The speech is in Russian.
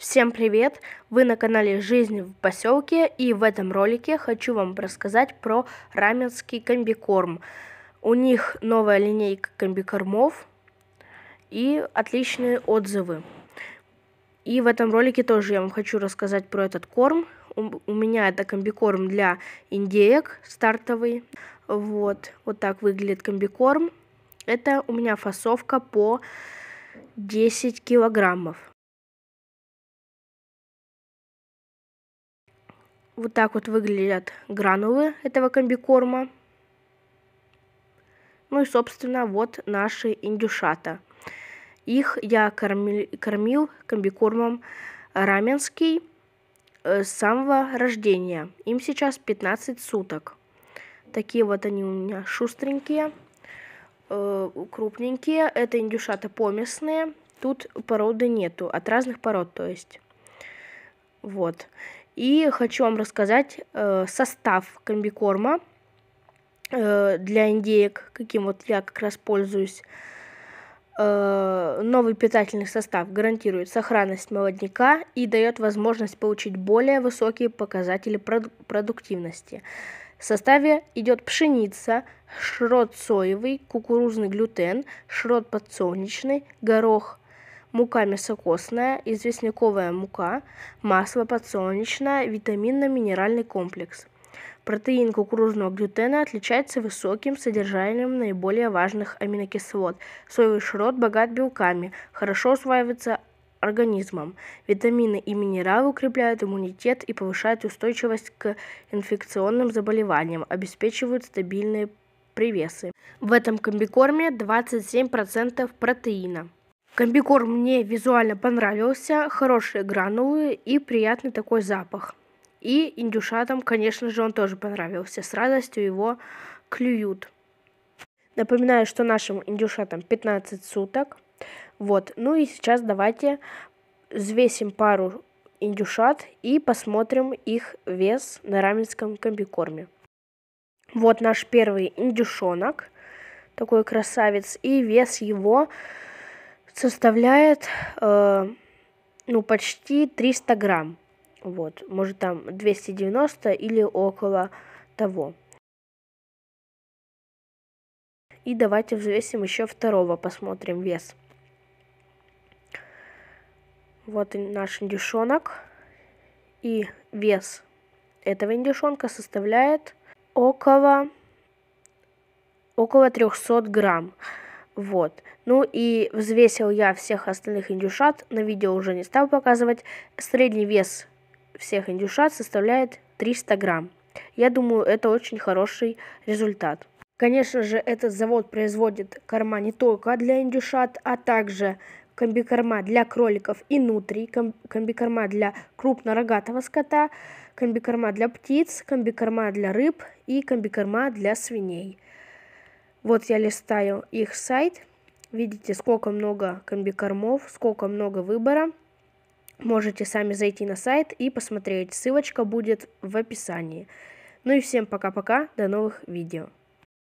Всем привет! Вы на канале Жизнь в поселке и в этом ролике хочу вам рассказать про раменский комбикорм. У них новая линейка комбикормов и отличные отзывы. И в этом ролике тоже я вам хочу рассказать про этот корм. У, меня это комбикорм для индеек стартовый. Вот, вот так выглядит комбикорм. Это у меня фасовка по 10 килограммов. Вот так вот выглядят гранулы этого комбикорма. Ну и, собственно, вот наши индюшата. Их я кормил, кормил комбикормом раменский э, с самого рождения. Им сейчас 15 суток. Такие вот они у меня шустренькие, э, крупненькие. Это индюшата поместные. Тут породы нету, от разных пород, то есть. Вот. И хочу вам рассказать э, состав комбикорма э, для индеек, каким вот я как раз пользуюсь. Э, новый питательный состав гарантирует сохранность молодняка и дает возможность получить более высокие показатели проду- продуктивности. В составе идет пшеница, шрот соевый, кукурузный глютен, шрот подсолнечный, горох, мука мясокостная, известняковая мука, масло подсолнечное, витаминно-минеральный комплекс. Протеин кукурузного глютена отличается высоким содержанием наиболее важных аминокислот. Соевый шрот богат белками, хорошо усваивается организмом. Витамины и минералы укрепляют иммунитет и повышают устойчивость к инфекционным заболеваниям, обеспечивают стабильные привесы. В этом комбикорме 27% протеина. Комбикорм мне визуально понравился, хорошие гранулы и приятный такой запах. И индюшатам, конечно же, он тоже понравился. С радостью его клюют. Напоминаю, что нашим индюшатам 15 суток. Вот. Ну и сейчас давайте взвесим пару индюшат и посмотрим их вес на раменском комбикорме. Вот наш первый индюшонок, такой красавец, и вес его составляет э, ну, почти 300 грамм. Вот, может там 290 или около того. И давайте взвесим еще второго, посмотрим вес. Вот наш индюшонок. И вес этого индюшонка составляет около, около 300 грамм. Вот. Ну и взвесил я всех остальных индюшат, на видео уже не стал показывать. Средний вес всех индюшат составляет 300 грамм. Я думаю, это очень хороший результат. Конечно же, этот завод производит корма не только для индюшат, а также комбикорма для кроликов и нутрий, комбикорма для крупнорогатого скота, комбикорма для птиц, комбикорма для рыб и комбикорма для свиней. Вот я листаю их сайт. Видите, сколько много комбикормов, сколько много выбора. Можете сами зайти на сайт и посмотреть. Ссылочка будет в описании. Ну и всем пока-пока, до новых видео.